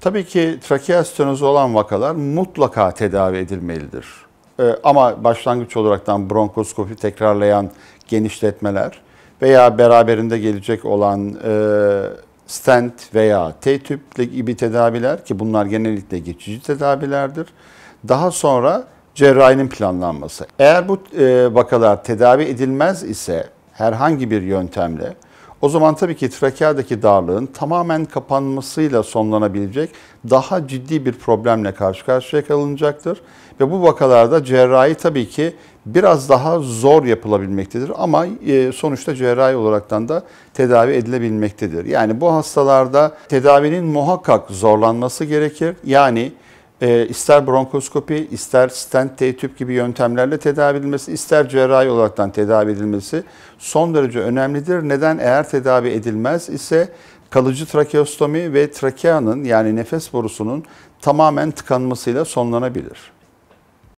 Tabii ki trakea stenozu olan vakalar mutlaka tedavi edilmelidir. Ee, ama başlangıç olaraktan bronkoskopi tekrarlayan genişletmeler veya beraberinde gelecek olan e, stent veya T-tüp gibi tedaviler ki bunlar genellikle geçici tedavilerdir. Daha sonra cerrahinin planlanması. Eğer bu e, vakalar tedavi edilmez ise herhangi bir yöntemle o zaman tabii ki trakeadaki darlığın tamamen kapanmasıyla sonlanabilecek daha ciddi bir problemle karşı karşıya kalınacaktır. Ve bu vakalarda cerrahi tabii ki biraz daha zor yapılabilmektedir ama e, sonuçta cerrahi olaraktan da tedavi edilebilmektedir. Yani bu hastalarda tedavinin muhakkak zorlanması gerekir. Yani e, ister bronkoskopi, ister stent tüp gibi yöntemlerle tedavi edilmesi, ister cerrahi olaraktan tedavi edilmesi son derece önemlidir. Neden? Eğer tedavi edilmez ise kalıcı trakeostomi ve trakeanın yani nefes borusunun tamamen tıkanmasıyla sonlanabilir.